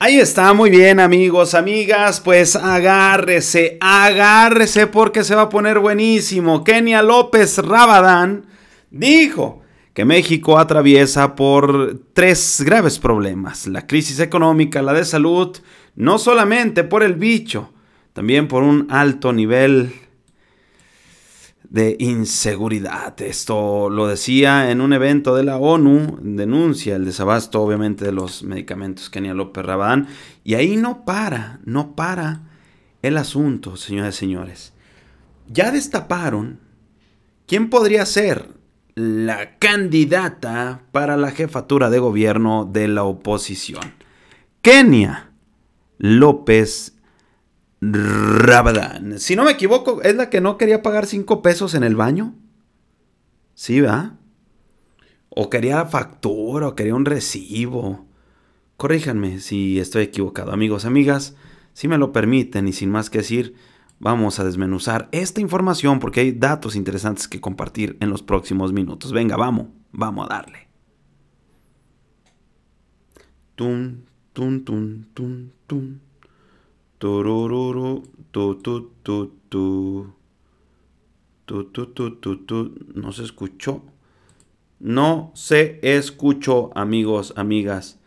Ahí está, muy bien amigos, amigas, pues agárrese, agárrese porque se va a poner buenísimo. Kenia López Rabadán dijo que México atraviesa por tres graves problemas, la crisis económica, la de salud, no solamente por el bicho, también por un alto nivel de inseguridad. Esto lo decía en un evento de la ONU, denuncia el desabasto obviamente de los medicamentos Kenia López Rabadán. Y ahí no para, no para el asunto, señoras y señores. Ya destaparon quién podría ser la candidata para la jefatura de gobierno de la oposición. Kenia López si no me equivoco, es la que no quería pagar 5 pesos en el baño. Sí, va? O quería factura, o quería un recibo. Corríjanme si estoy equivocado, amigos, amigas. Si me lo permiten y sin más que decir, vamos a desmenuzar esta información porque hay datos interesantes que compartir en los próximos minutos. Venga, vamos, vamos a darle. Tum, tum, tum, tum, tum. Turururu, tu, tu, tu, tu. Tu, tu, tu, tu, tu. No se escuchó. No se escuchó, amigos, amigas.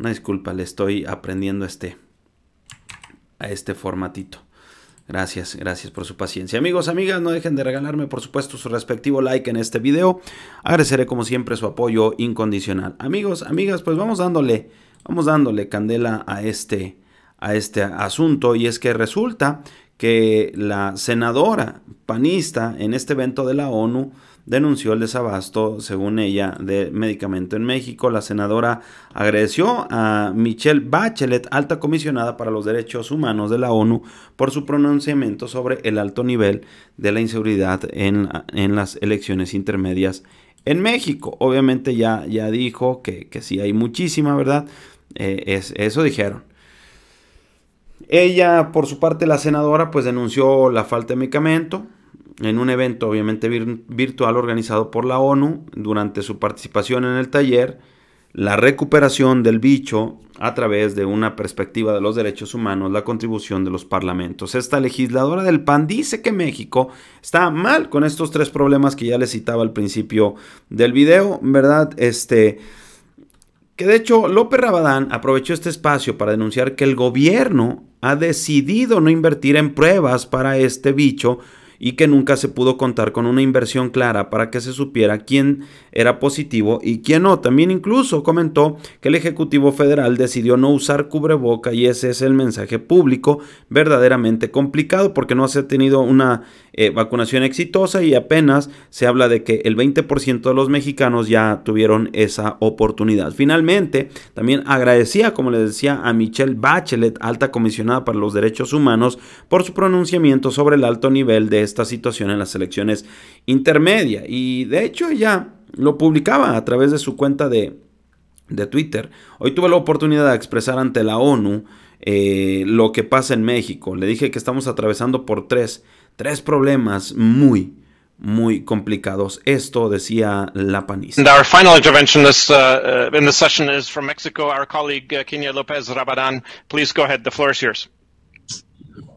Una disculpa, le estoy aprendiendo este a este formatito. Gracias, gracias por su paciencia. Amigos, amigas, no dejen de regalarme, por supuesto, su respectivo like en este video. Agradeceré, como siempre, su apoyo incondicional. Amigos, amigas, pues vamos dándole, vamos dándole candela a este, a este asunto y es que resulta que la senadora panista en este evento de la ONU denunció el desabasto, según ella, de medicamento en México. La senadora agradeció a Michelle Bachelet, alta comisionada para los derechos humanos de la ONU, por su pronunciamiento sobre el alto nivel de la inseguridad en, las elecciones intermedias en México. Obviamente ya, ya dijo que, que sí hay muchísima, ¿verdad? Eh, es, eso dijeron. Ella, por su parte, la senadora, pues denunció la falta de medicamento en un evento obviamente virtual organizado por la ONU durante su participación en el taller, la recuperación del bicho a través de una perspectiva de los derechos humanos, la contribución de los parlamentos. Esta legisladora del PAN dice que México está mal con estos tres problemas que ya les citaba al principio del video, ¿verdad? Este que de hecho López Rabadán aprovechó este espacio para denunciar que el gobierno ha decidido no invertir en pruebas para este bicho y que nunca se pudo contar con una inversión clara para que se supiera quién era positivo y quién no. También incluso comentó que el Ejecutivo Federal decidió no usar cubreboca y ese es el mensaje público verdaderamente complicado porque no se ha tenido una eh, vacunación exitosa y apenas se habla de que el 20% de los mexicanos ya tuvieron esa oportunidad. Finalmente, también agradecía, como les decía, a Michelle Bachelet, alta comisionada para los derechos humanos, por su pronunciamiento sobre el alto nivel de este esta situación en las elecciones intermedias. Y de hecho ya lo publicaba a través de su cuenta de, de Twitter. Hoy tuve la oportunidad de expresar ante la ONU eh, lo que pasa en México. Le dije que estamos atravesando por tres, tres problemas muy, muy complicados. Esto decía la panista. López Rabadán. Please the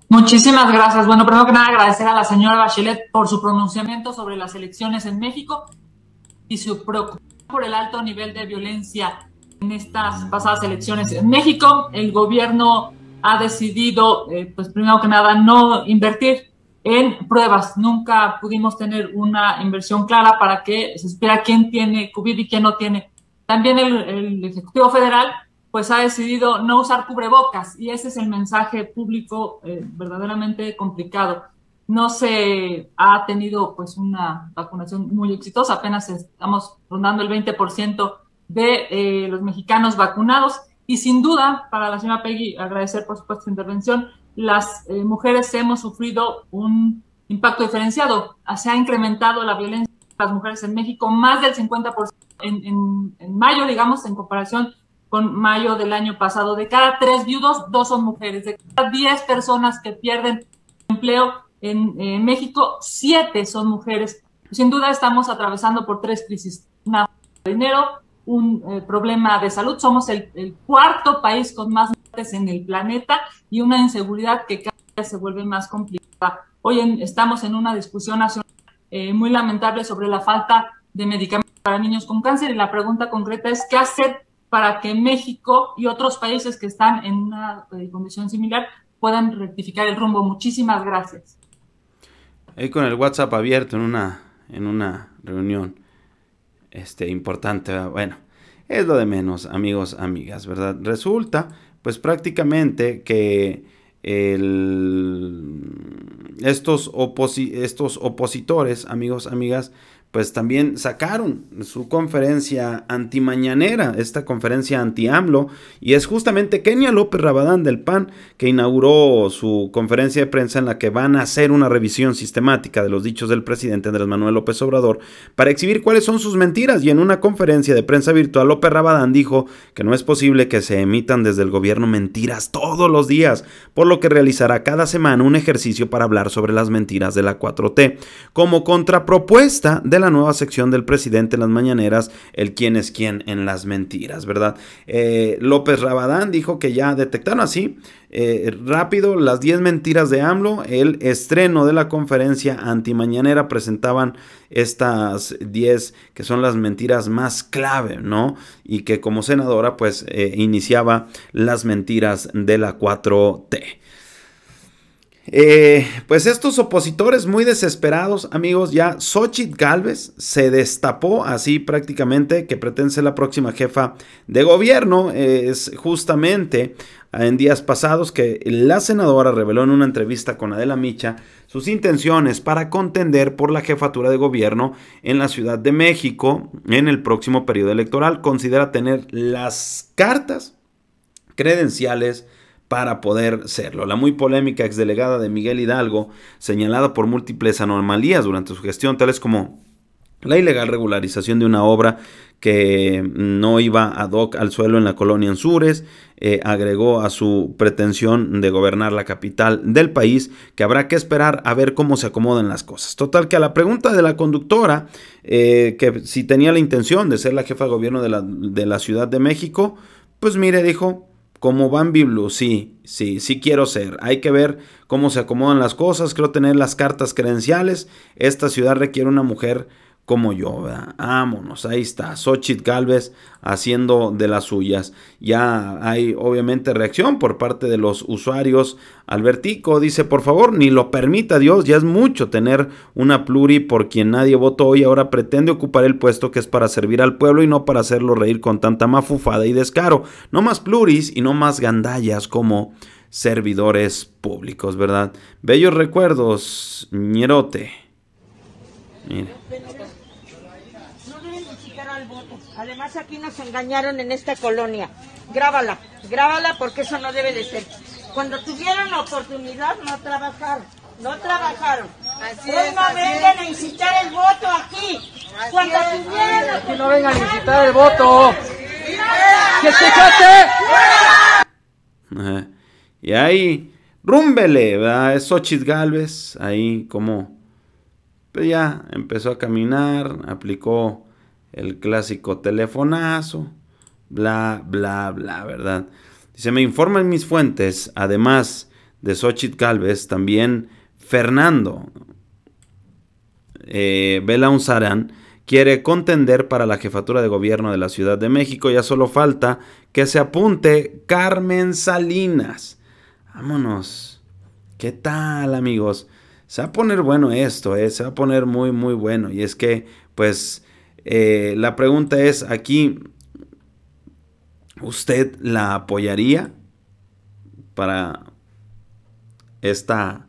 Muchísimas gracias. Bueno, primero que nada agradecer a la señora Bachelet por su pronunciamiento sobre las elecciones en México y su preocupación por el alto nivel de violencia en estas pasadas elecciones en México. El gobierno ha decidido, eh, pues primero que nada, no invertir en pruebas. Nunca pudimos tener una inversión clara para que se supiera quién tiene COVID y quién no tiene. También el, el Ejecutivo Federal pues ha decidido no usar cubrebocas y ese es el mensaje público eh, verdaderamente complicado. No se ha tenido pues una vacunación muy exitosa, apenas estamos rondando el 20% de eh, los mexicanos vacunados y sin duda, para la señora Peggy, agradecer por supuesto su intervención, las eh, mujeres hemos sufrido un impacto diferenciado. Se ha incrementado la violencia de las mujeres en México más del 50% en, en, en mayo, digamos, en comparación con mayo del año pasado. De cada tres viudos, dos son mujeres. De cada diez personas que pierden empleo en México, siete son mujeres. Sin duda estamos atravesando por tres crisis. Una de dinero, un eh, problema de salud. Somos el, cuarto país con más muertes en el planeta y una inseguridad que cada vez se vuelve más complicada. Hoy en, estamos en una discusión nacional eh, muy lamentable sobre la falta de medicamentos para niños con cáncer y la pregunta concreta es qué hacer para que México y otros países que están en una eh, condición similar puedan rectificar el rumbo. Muchísimas gracias. Ahí con el WhatsApp abierto en una, en una reunión este, importante. Bueno, es lo de menos, amigos, amigas, ¿verdad? Resulta, pues prácticamente que el, estos, oposi estos opositores, amigos, amigas, pues también sacaron su conferencia antimañanera, esta conferencia anti-AMLO, y es justamente Kenia López Rabadán del PAN que inauguró su conferencia de prensa en la que van a hacer una revisión sistemática de los dichos del presidente Andrés Manuel López Obrador para exhibir cuáles son sus mentiras, y en una conferencia de prensa virtual López Rabadán dijo que no es posible que se emitan desde el gobierno mentiras todos los días, por lo que realizará cada semana un ejercicio para hablar sobre las mentiras de la 4T, como contrapropuesta de la nueva sección del presidente en las mañaneras, el quién es quién en las mentiras, ¿verdad? Eh, López Rabadán dijo que ya detectaron así eh, rápido las 10 mentiras de AMLO. El estreno de la conferencia antimañanera presentaban estas 10 que son las mentiras más clave, ¿no? Y que como senadora pues eh, iniciaba las mentiras de la 4T. Eh, pues estos opositores muy desesperados, amigos, ya Xochitl Galvez se destapó así prácticamente que pretende ser la próxima jefa de gobierno. Eh, es justamente ah, en días pasados que la senadora reveló en una entrevista con Adela Micha sus intenciones para contender por la jefatura de gobierno en la Ciudad de México en el próximo periodo electoral. Considera tener las cartas credenciales para poder serlo. La muy polémica exdelegada de Miguel Hidalgo, señalada por múltiples anomalías durante su gestión, tales como la ilegal regularización de una obra que mm, no iba ad hoc al suelo en la colonia en Sures. Eh, agregó a su pretensión de gobernar la capital del país, que habrá que esperar a ver cómo se acomodan las cosas. Total, que a la pregunta de la conductora, eh, que si tenía la intención de ser la jefa de gobierno de la, de la Ciudad de México, pues mire, dijo, como Bambi Blue, sí, sí, sí quiero ser. Hay que ver cómo se acomodan las cosas, creo tener las cartas credenciales. Esta ciudad requiere una mujer como yo, ¿verdad? Vámonos, ahí está. Xochitl Galvez haciendo de las suyas. Ya hay obviamente reacción por parte de los usuarios. Albertico dice, por favor, ni lo permita Dios, ya es mucho tener una pluri por quien nadie votó hoy. ahora pretende ocupar el puesto que es para servir al pueblo y no para hacerlo reír con tanta mafufada y descaro. No más pluris y no más gandallas como servidores públicos, ¿verdad? Bellos recuerdos, ñerote. Además aquí nos engañaron en esta colonia. Grábala, grábala porque eso no debe de ser. Cuando tuvieron la oportunidad no trabajaron, no trabajaron. Así es, no vengan a incitar el voto aquí. Cuando tuvieron no vengan a incitar el voto. ¡Que se Y ahí, rúmbele, ¿verdad? Es Xochitl Galvez, ahí como... pues ya empezó a caminar, aplicó el clásico telefonazo, bla, bla, bla, ¿verdad? Se me informan mis fuentes, además de Xochitl Calves, también Fernando eh, quiere contender para la jefatura de gobierno de la Ciudad de México. Ya solo falta que se apunte Carmen Salinas. Vámonos. ¿Qué tal, amigos? Se va a poner bueno esto, eh? se va a poner muy, muy bueno. Y es que, pues, eh, la pregunta es aquí, ¿usted la apoyaría para esta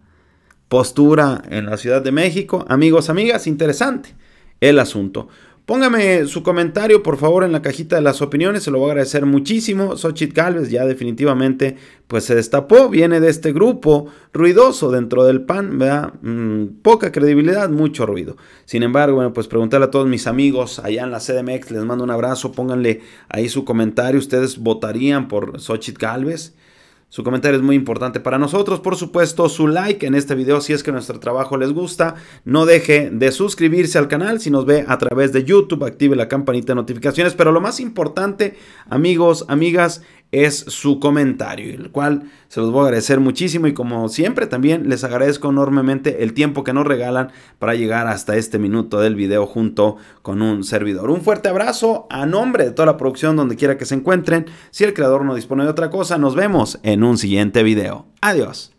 postura en la Ciudad de México? Amigos, amigas, interesante el asunto. Póngame su comentario, por favor, en la cajita de las opiniones, se lo voy a agradecer muchísimo. Xochitl Galvez ya definitivamente pues se destapó, viene de este grupo ruidoso dentro del PAN, ¿verdad? Mm, poca credibilidad, mucho ruido. Sin embargo, bueno, pues preguntarle a todos mis amigos allá en la CDMX, les mando un abrazo, pónganle ahí su comentario, ustedes votarían por Xochitl Galvez. Su comentario es muy importante para nosotros, por supuesto, su like en este video si es que nuestro trabajo les gusta. No deje de suscribirse al canal si nos ve a través de YouTube, active la campanita de notificaciones, pero lo más importante, amigos, amigas, es su comentario, el cual se los voy a agradecer muchísimo y como siempre también les agradezco enormemente el tiempo que nos regalan para llegar hasta este minuto del video junto con un servidor. Un fuerte abrazo a nombre de toda la producción donde quiera que se encuentren. Si el creador no dispone de otra cosa, nos vemos en un siguiente video. Adiós.